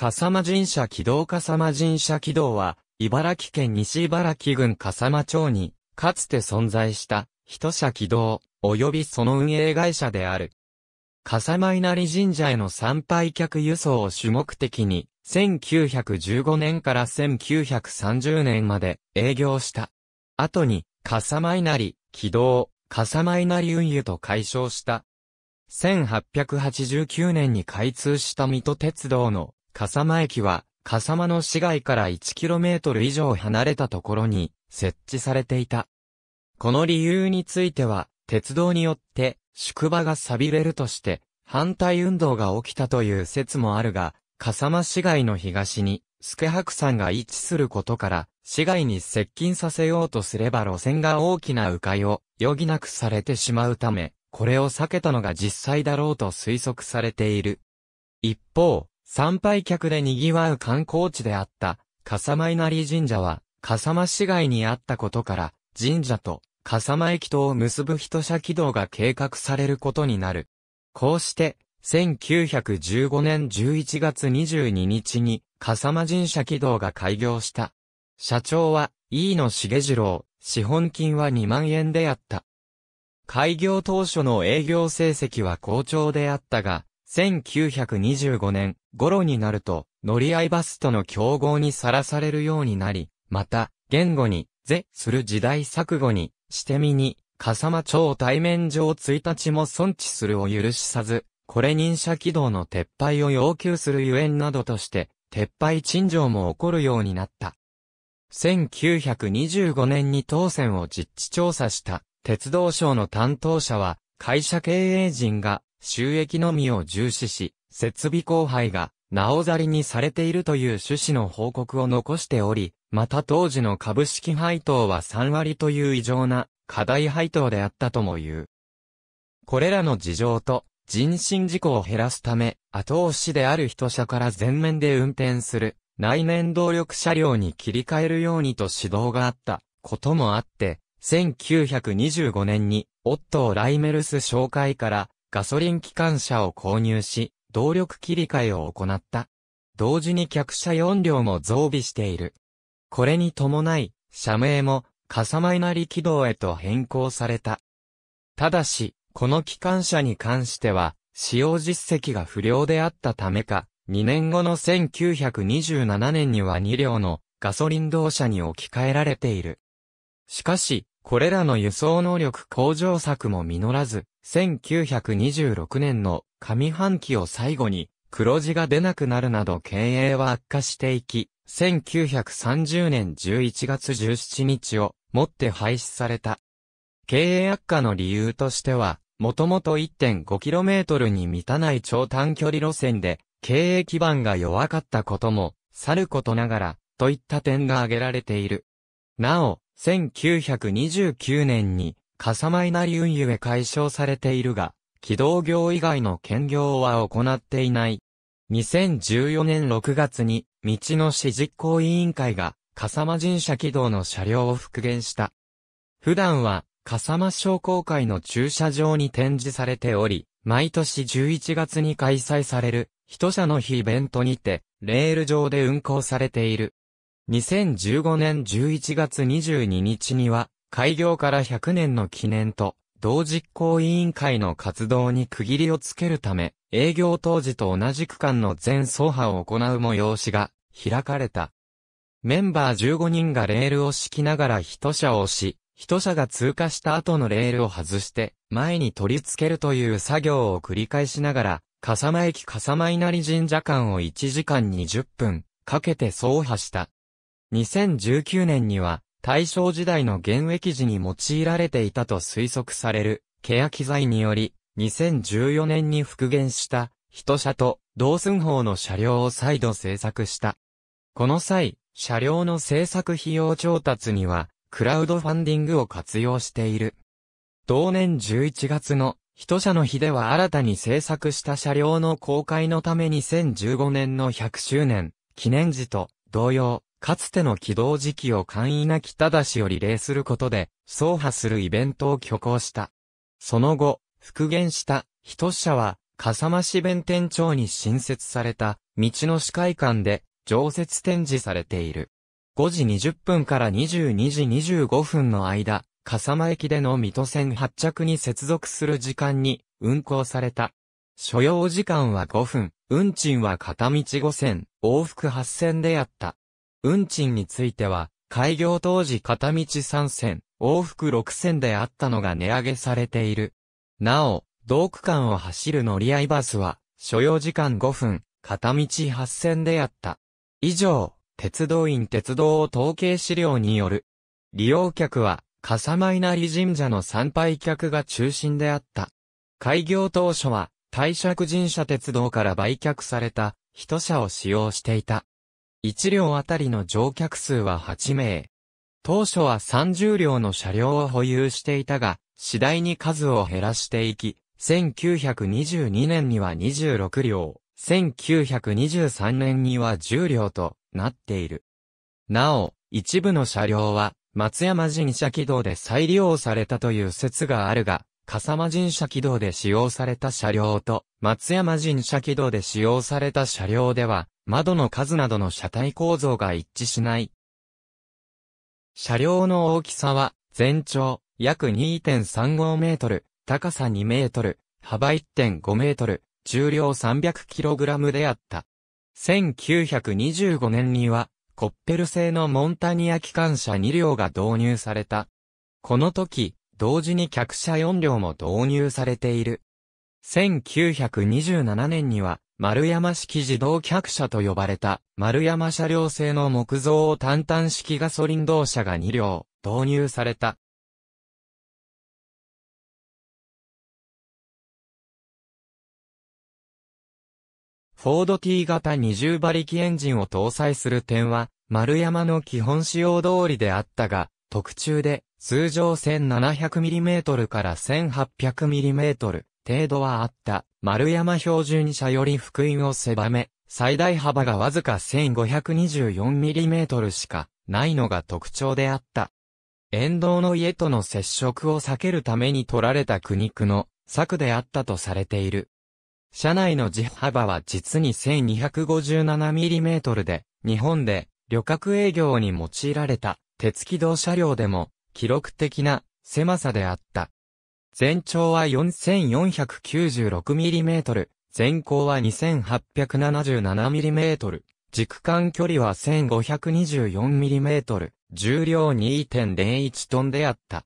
笠間神社軌道笠間神社軌道は、茨城県西茨城郡笠間町に、かつて存在した、人社軌道、及びその運営会社である。笠間稲荷神社への参拝客輸送を主目的に、1915年から1930年まで営業した。後に、笠間稲荷、軌道、笠間稲荷運輸と解消した。1889年に開通した水戸鉄道の笠間駅は、笠間の市街から 1km 以上離れたところに設置されていた。この理由については、鉄道によって宿場が錆びれるとして反対運動が起きたという説もあるが、笠間市街の東に、助白山が位置することから、市街に接近させようとすれば路線が大きな迂回を余儀なくされてしまうため、これを避けたのが実際だろうと推測されている。一方、参拝客で賑わう観光地であった、笠間稲荷神社は、笠間市街にあったことから、神社と笠間駅とを結ぶ人車軌道が計画されることになる。こうして、1915年11月22日に、笠間神社軌道が開業した。社長は、飯野茂次郎、資本金は2万円であった。開業当初の営業成績は好調であったが、1925年、頃になると、乗り合いバスとの競合にさらされるようになり、また、言語に、是する時代錯誤に、してみに、笠間町対面上1日も尊知するを許しさず、これ認者軌道の撤廃を要求するゆえんなどとして、撤廃陳情も起こるようになった。1925年に当選を実地調査した鉄道省の担当者は、会社経営陣が収益のみを重視し、設備荒廃が、なおざりにされているという趣旨の報告を残しており、また当時の株式配当は3割という異常な課題配当であったとも言う。これらの事情と、人身事故を減らすため、後押しである人車から全面で運転する、内燃動力車両に切り替えるようにと指導があったこともあって、1925年に、オットー・ライメルス紹介から、ガソリン機関車を購入し、動力切り替えを行った。同時に客車4両も増備している。これに伴い、社名も、マイナリ軌道へと変更された。ただし、この機関車に関しては、使用実績が不良であったためか、2年後の1927年には2両のガソリン動車に置き換えられている。しかし、これらの輸送能力向上策も実らず、1926年の上半期を最後に黒字が出なくなるなど経営は悪化していき、1930年11月17日をもって廃止された。経営悪化の理由としては、もともと 1.5km に満たない超短距離路線で、経営基盤が弱かったことも、さることながら、といった点が挙げられている。なお、1929年に、笠間稲荷運輸へ解消されているが、軌道業以外の兼業は行っていない。2014年6月に、道の市実行委員会が、笠間神社軌道の車両を復元した。普段は、笠間商工会の駐車場に展示されており、毎年11月に開催される、人社の日イベントにて、レール上で運行されている。2015年11月22日には、開業から100年の記念と、同実行委員会の活動に区切りをつけるため、営業当時と同じ区間の全走破を行う催しが開かれた。メンバー15人がレールを敷きながら一車を押し、一車が通過した後のレールを外して、前に取り付けるという作業を繰り返しながら、笠間駅笠間稲荷神社間を1時間20分かけて走破した。2019年には、大正時代の現役時に用いられていたと推測される、欅材により、2014年に復元した、人車と、同寸法の車両を再度制作した。この際、車両の制作費用調達には、クラウドファンディングを活用している。同年11月の、人車の日では新たに制作した車両の公開のため2015年の100周年、記念時と、同様、かつての起動時期を簡易な北出しより例することで、走破するイベントを挙行した。その後、復元した、一社は、笠間市弁天町に新設された、道の市会館で、常設展示されている。5時20分から22時25分の間、笠間駅での水戸線発着に接続する時間に運行された。所要時間は5分、運賃は片道5000、往復8000であった。運賃については、開業当時片道3線、往復6線であったのが値上げされている。なお、同区間を走る乗り合いバスは、所要時間5分、片道8線であった。以上、鉄道院鉄道を統計資料による。利用客は、笠間稲荷神社の参拝客が中心であった。開業当初は、大釈神社鉄道から売却された、一社を使用していた。1両あたりの乗客数は8名。当初は30両の車両を保有していたが、次第に数を減らしていき、1922年には26両、1923年には10両となっている。なお、一部の車両は、松山神社軌道で再利用されたという説があるが、笠間神社軌道で使用された車両と、松山神社軌道で使用された車両では、窓の数などの車体構造が一致しない。車両の大きさは、全長約2.35メートル、高さ2メートル、幅1.5メートル、重量3 0 0ラムであった。1925年には、コッペル製のモンタニア機関車2両が導入された。この時、同時に客車4両も導入されている。1927年には、丸山式自動客車と呼ばれた、丸山車両製の木造を単単式ガソリン動車が2両、導入された。フォード T 型20馬力エンジンを搭載する点は、丸山の基本仕様通りであったが、特注で、通常 1700mm から 1800mm 程度はあった。丸山標準車より福音を狭め、最大幅がわずか 1524mm しかないのが特徴であった。沿道の家との接触を避けるために取られた苦肉の策であったとされている。車内の地幅は実に 1257mm で、日本で旅客営業に用いられた鉄軌道車両でも記録的な狭さであった。全長は 4496mm、全高は 2877mm、軸間距離は 1524mm、重量2.01トンであった。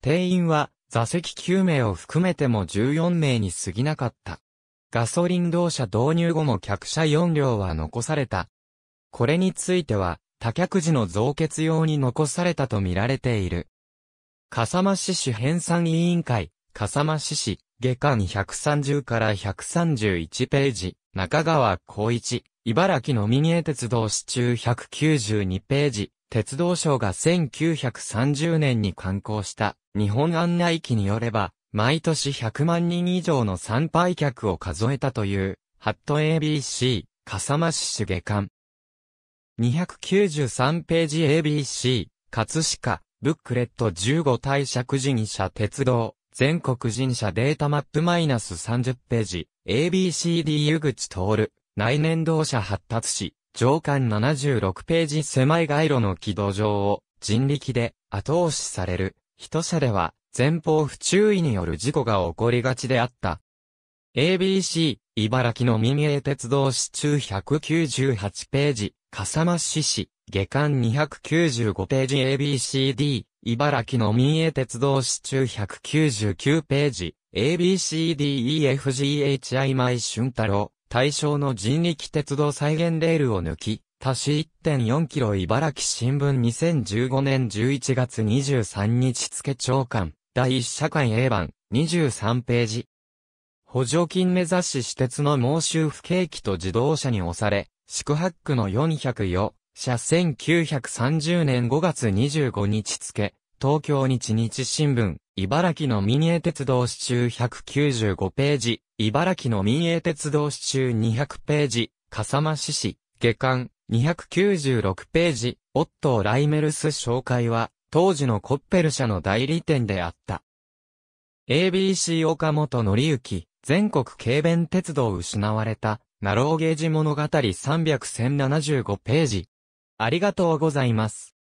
定員は座席9名を含めても14名に過ぎなかった。ガソリン動車導入後も客車4両は残された。これについては、多客時の増結用に残されたと見られている。笠間市市編纂委員会、笠間市市、下巻130から131ページ、中川光一、茨城のミニエ鉄道市中192ページ、鉄道省が1930年に刊行した日本案内機によれば、毎年100万人以上の参拝客を数えたという、ハット ABC、笠間市主下巻。293ページ ABC、葛飾、ブックレット15帝事神社鉄道、全国人社データマップマイナス30ページ、ABCD 湯口通内燃動車発達し、上巻76ページ狭い街路の軌道上を人力で後押しされる。人車では前方不注意による事故が起こりがちであった。ABC 茨城の民営鉄道市中198ページ、笠間市市、下巻295ページ ABCD、茨城の民営鉄道市中199ページ、ABCDEFGHI 舞春太郎、対象の人力鉄道再現レールを抜き、足し1.4キロ茨城新聞2015年11月23日付長官、第1社会 A 版、23ページ。補助金目指し私鉄の猛襲不景気と自動車に押され、宿泊区の404、社1930年5月25日付、東京日日新聞、茨城の民営鉄道市中195ページ、茨城の民営鉄道市中200ページ、笠間市市、下巻、296ページ、オットー・ライメルス紹介は、当時のコッペル社の代理店であった。ABC 岡本則之、全国軽便鉄道失われた、ナローゲージ物語375ページ。ありがとうございます。